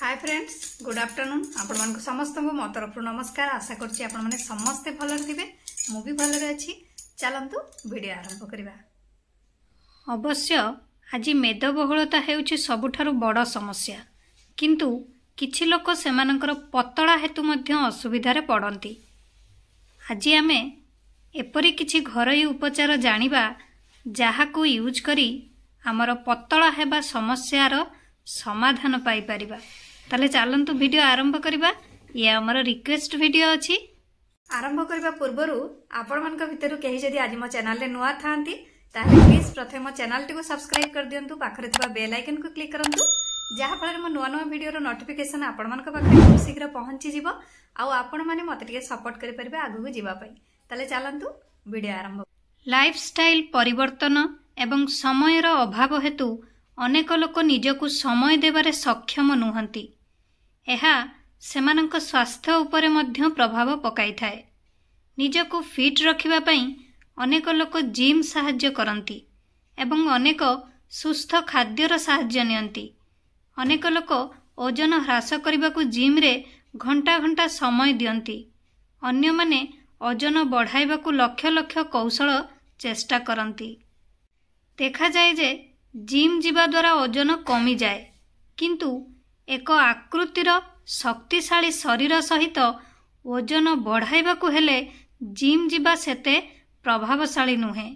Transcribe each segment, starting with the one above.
ହାଏ friends good afternoon ଆପଣମାନଙ୍କୁ ସମସ୍ତଙ୍କୁ ମୋ ତରଫରୁ ନମସ୍କାର ଆଶା କରୁଛି ଆପଣମାନେ ସମସ୍ତେ ଭଲରେ ଥିବେ ମୁଁ ବି ଭଲରେ ଅଛି ଚାଲନ୍ତୁ ଭିଡ଼ିଓ ଆରମ୍ଭ କରିବା ଅବଶ୍ୟ ଆଜି ମେଦବହୁଳତା ହେଉଛି ସବୁଠାରୁ ବଡ଼ ସମସ୍ୟା କିନ୍ତୁ କିଛି ଲୋକ ସେମାନଙ୍କର ପତଳା ହେତୁ ମଧ୍ୟ ଅସୁବିଧାରେ ପଡ଼ନ୍ତି ଆଜି ଆମେ ଏପରି କିଛି ଘରୋଇ ଉପଚାର ଜାଣିବା ଯାହାକୁ ୟୁଜ୍ କରି ଆମର ପତଳା ହେବା ସମସ୍ୟାର ସମାଧାନ ପାଇପାରିବା ତାହେଲେ ଚାଲନ୍ତୁ ଭିଡ଼ିଓ ଆରମ୍ଭ କରିବା ଇଏ ଆମର ରିକ୍ୱେଷ୍ଟ ଭିଡ଼ିଓ ଅଛି ଆରମ୍ଭ କରିବା ପୂର୍ବରୁ ଆପଣମାନଙ୍କ ଭିତରୁ କେହି ଯଦି ଆଜି ମୋ ଚ୍ୟାନେଲରେ ନୂଆ ଥାଆନ୍ତି ତାହେଲେ ପ୍ଲିଜ୍ ପ୍ରଥମେ ମୋ ଚ୍ୟାନେଲଟିକୁ ସବସ୍କ୍ରାଇବ୍ କରିଦିଅନ୍ତୁ ପାଖରେ ଥିବା ବେଲ୍ ଆଇକନ୍କୁ କ୍ଲିକ୍ କରନ୍ତୁ ଯାହାଫଳରେ ମୋ ନୂଆ ନୂଆ ଭିଡ଼ିଓର ନୋଟିଫିକେସନ୍ ଆପଣମାନଙ୍କ ପାଖରେ ଖୁବ୍ ଶୀଘ୍ର ପହଞ୍ଚିଯିବ ଆଉ ଆପଣମାନେ ମୋତେ ଟିକେ ସପୋର୍ଟ କରିପାରିବେ ଆଗକୁ ଯିବା ପାଇଁ ତାହେଲେ ଚାଲନ୍ତୁ ଭିଡ଼ିଓ ଆରମ୍ଭ ଲାଇଫ୍ ଷ୍ଟାଇଲ୍ ପରିବର୍ତ୍ତନ ଏବଂ ସମୟର ଅଭାବ ହେତୁ ଅନେକ ଲୋକ ନିଜକୁ ସମୟ ଦେବାରେ ସକ୍ଷମ ନୁହନ୍ତି ଏହା ସେମାନଙ୍କ ସ୍ୱାସ୍ଥ୍ୟ ଉପରେ ମଧ୍ୟ ପ୍ରଭାବ ପକାଇଥାଏ ନିଜକୁ ଫିଟ୍ ରଖିବା ପାଇଁ ଅନେକ ଲୋକ ଜିମ୍ ସାହାଯ୍ୟ କରନ୍ତି ଏବଂ ଅନେକ ସୁସ୍ଥ ଖାଦ୍ୟର ସାହାଯ୍ୟ ନିଅନ୍ତି ଅନେକ ଲୋକ ଓଜନ ହ୍ରାସ କରିବାକୁ ଜିମ୍ରେ ଘଣ୍ଟା ଘଣ୍ଟା ସମୟ ଦିଅନ୍ତି ଅନ୍ୟମାନେ ଓଜନ ବଢ଼ାଇବାକୁ ଲକ୍ଷ ଲକ୍ଷ କୌଶଳ ଚେଷ୍ଟା କରନ୍ତି ଦେଖାଯାଏ ଯେ ଜିମ୍ ଯିବା ଦ୍ୱାରା ଓଜନ କମିଯାଏ କିନ୍ତୁ ଏକ ଆକୃତିର ଶକ୍ତିଶାଳୀ ଶରୀର ସହିତ ଓଜନ ବଢ଼ାଇବାକୁ ହେଲେ ଜିମ୍ ଯିବା ସେତେ ପ୍ରଭାବଶାଳୀ ନୁହେଁ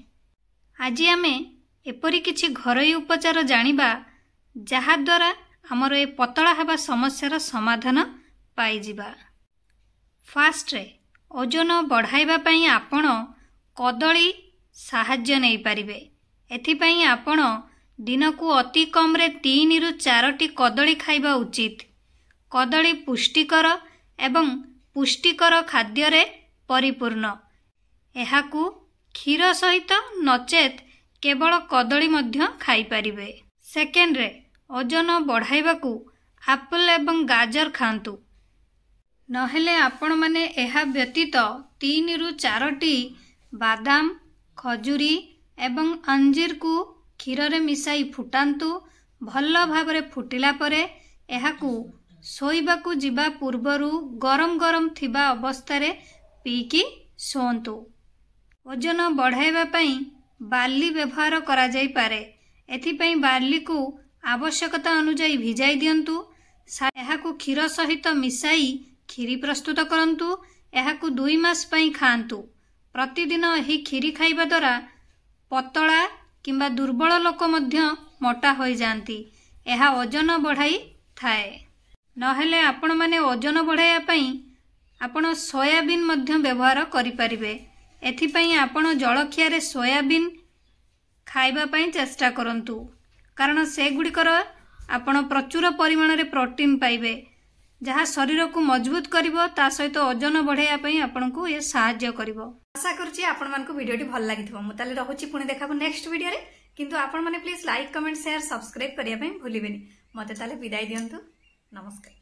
ଆଜି ଆମେ ଏପରି କିଛି ଘରୋଇ ଉପଚାର ଜାଣିବା ଯାହାଦ୍ୱାରା ଆମର ଏ ପତଳା ହେବା ସମସ୍ୟାର ସମାଧାନ ପାଇଯିବା ଫାଷ୍ଟରେ ଓଜନ ବଢ଼ାଇବା ପାଇଁ ଆପଣ କଦଳୀ ସାହାଯ୍ୟ ନେଇପାରିବେ ଏଥିପାଇଁ ଆପଣ ଦିନକୁ ଅତି କମ୍ରେ ତିନିରୁ ଚାରୋଟି କଦଳୀ ଖାଇବା ଉଚିତ କଦଳୀ ପୁଷ୍ଟିକର ଏବଂ ପୁଷ୍ଟିକର ଖାଦ୍ୟରେ ପରିପୂର୍ଣ୍ଣ ଏହାକୁ କ୍ଷୀର ସହିତ ନଚେତ୍ କେବଳ କଦଳୀ ମଧ୍ୟ ଖାଇପାରିବେ ସେକେଣ୍ଡରେ ଓଜନ ବଢ଼ାଇବାକୁ ଆପଲ୍ ଏବଂ ଗାଜର ଖାଆନ୍ତୁ ନହେଲେ ଆପଣମାନେ ଏହା ବ୍ୟତୀତ ତିନିରୁ ଚାରୋଟି ବାଦାମ ଖଜୁରୀ ଏବଂ ଅଞ୍ଜିରକୁ କ୍ଷୀରରେ ମିଶାଇ ଫୁଟାନ୍ତୁ ଭଲ ଭାବରେ ଫୁଟିଲା ପରେ ଏହାକୁ ଶୋଇବାକୁ ଯିବା ପୂର୍ବରୁ ଗରମ ଗରମ ଥିବା ଅବସ୍ଥାରେ ପିଇକି ଶୋଅନ୍ତୁ ଓଜନ ବଢ଼ାଇବା ପାଇଁ ବାଲି ବ୍ୟବହାର କରାଯାଇପାରେ ଏଥିପାଇଁ ବାଲିକୁ ଆବଶ୍ୟକତା ଅନୁଯାୟୀ ଭିଜାଇ ଦିଅନ୍ତୁ ଏହାକୁ କ୍ଷୀର ସହିତ ମିଶାଇ କ୍ଷୀରି ପ୍ରସ୍ତୁତ କରନ୍ତୁ ଏହାକୁ ଦୁଇ ମାସ ପାଇଁ ଖାଆନ୍ତୁ ପ୍ରତିଦିନ ଏହି କ୍ଷୀରି ଖାଇବା ଦ୍ୱାରା ପତଳା କିମ୍ବା ଦୁର୍ବଳ ଲୋକ ମଧ୍ୟ ମୋଟା ହୋଇଯାଆନ୍ତି ଏହା ଓଜନ ବଢ଼ାଇ ଥାଏ ନହେଲେ ଆପଣମାନେ ଓଜନ ବଢ଼ାଇବା ପାଇଁ ଆପଣ ସୋୟାବିନ୍ ମଧ୍ୟ ବ୍ୟବହାର କରିପାରିବେ ଏଥିପାଇଁ ଆପଣ ଜଳଖିଆରେ ସୋୟାବିନ୍ ଖାଇବା ପାଇଁ ଚେଷ୍ଟା କରନ୍ତୁ କାରଣ ସେଗୁଡ଼ିକର ଆପଣ ପ୍ରଚୁର ପରିମାଣରେ ପ୍ରୋଟିନ୍ ପାଇବେ ଯାହା ଶରୀରକୁ ମଜବୁତ କରିବ ତା ସହିତ ଓଜନ ବଢ଼ାଇବା ପାଇଁ ଆପଣଙ୍କୁ ଏ ସାହାଯ୍ୟ କରିବ আশা করছি আপনার ভিডিওটি ভাল লাগিব মু তাহলে রহুছি পুঁ দেখা নেক্সট ভিডিওরে কিন্তু আপনার please like comment share subscribe করা ভুলবেনি মতো তাহলে বিদায় দিও নমস্কার